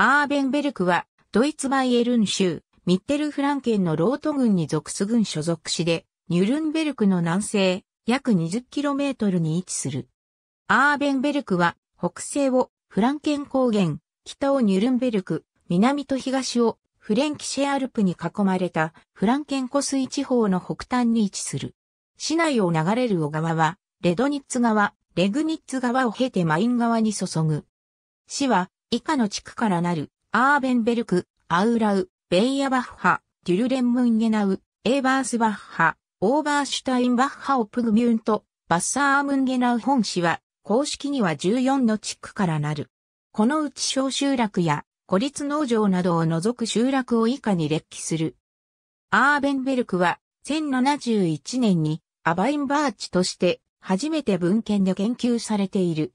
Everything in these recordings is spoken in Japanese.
アーベンベルクは、ドイツバイエルン州、ミッテルフランケンのロート軍に属す軍所属市で、ニュルンベルクの南西、約 20km に位置する。アーベンベルクは、北西をフランケン高原、北をニュルンベルク、南と東をフレンキシェアルプに囲まれたフランケン湖水地方の北端に位置する。市内を流れる小川は、レドニッツ川、レグニッツ川を経てマイン川に注ぐ。市は以下の地区からなる、アーベンベルク、アウラウ、ベイヤバッハ、デュルレンムンゲナウ、エーバースバッハ、オーバーシュタインバッハオプグミュント、バッサームンゲナウ本市は、公式には14の地区からなる。このうち小集落や孤立農場などを除く集落を以下に列記する。アーベンベルクは1071年にアバインバーチとして初めて文献で研究されている。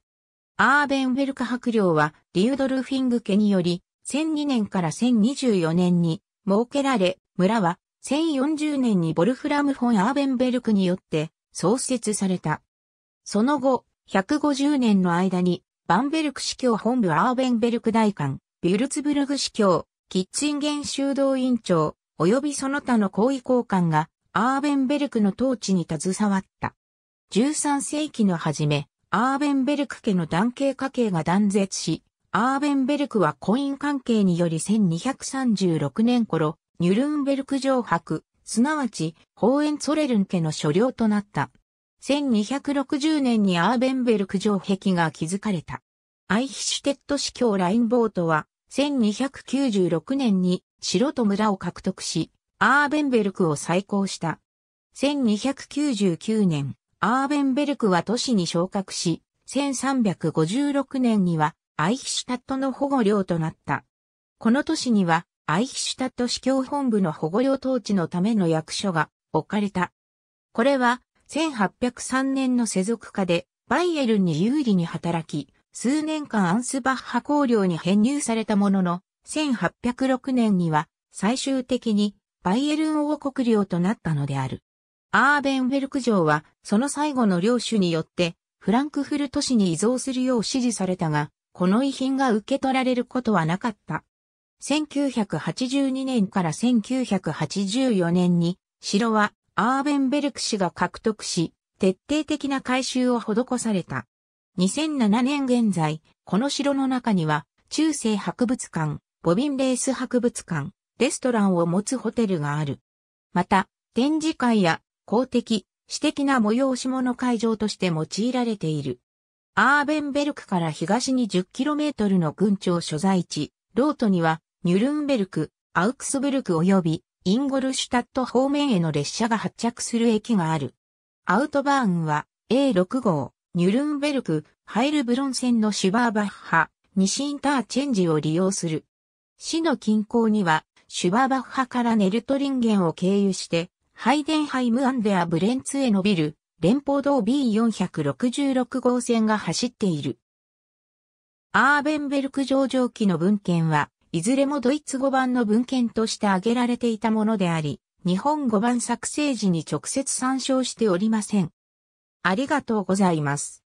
アーベンベルク伯領はリュードルフィング家により、1002年から1024年に設けられ、村は1040年にボルフラム・フォン・アーベンベルクによって創設された。その後、150年の間に、バンベルク司教本部アーベンベルク大官、ビュルツブルグ司教、キッチンゲン修道院長、及びその他の行位交換が、アーベンベルクの統治に携わった。13世紀の初め、アーベンベルク家の男系家系が断絶し、アーベンベルクは婚姻関係により1236年頃、ニュルンベルク城泊、すなわち、ホーエンツォレルン家の所領となった。1260年にアーベンベルク城壁が築かれた。アイヒシュテット司教ラインボートは、1296年に城と村を獲得し、アーベンベルクを再興した。1299年、アーベンベルクは都市に昇格し、1356年にはアイヒシュタットの保護領となった。この都市にはアイヒシュタット司教本部の保護領統治のための役所が置かれた。これは1803年の世俗化でバイエルンに有利に働き、数年間アンスバッハ公領に編入されたものの、1806年には最終的にバイエルン王国領となったのである。アーベンフェルク城は、その最後の領主によって、フランクフルト市に移動するよう指示されたが、この遺品が受け取られることはなかった。1982年から1984年に、城はアーベンベルク氏が獲得し、徹底的な改修を施された。2007年現在、この城の中には、中世博物館、ボビンレース博物館、レストランを持つホテルがある。また、展示会や公的、私的な催し物会場として用いられている。アーベンベルクから東に 10km の群庁所在地、ロートには、ニュルンベルク、アウクスブルク及び、インゴルシュタット方面への列車が発着する駅がある。アウトバーンは、A6 号、ニュルンベルク、ハイルブロン線のシュバーバッハ、西インターチェンジを利用する。市の近郊には、シュバーバッハからネルトリンゲンを経由して、ハイデンハイムアンデアブレンツへ伸びる連邦道 B466 号線が走っている。アーベンベルク上場期の文献は、いずれもドイツ語版の文献として挙げられていたものであり、日本語版作成時に直接参照しておりません。ありがとうございます。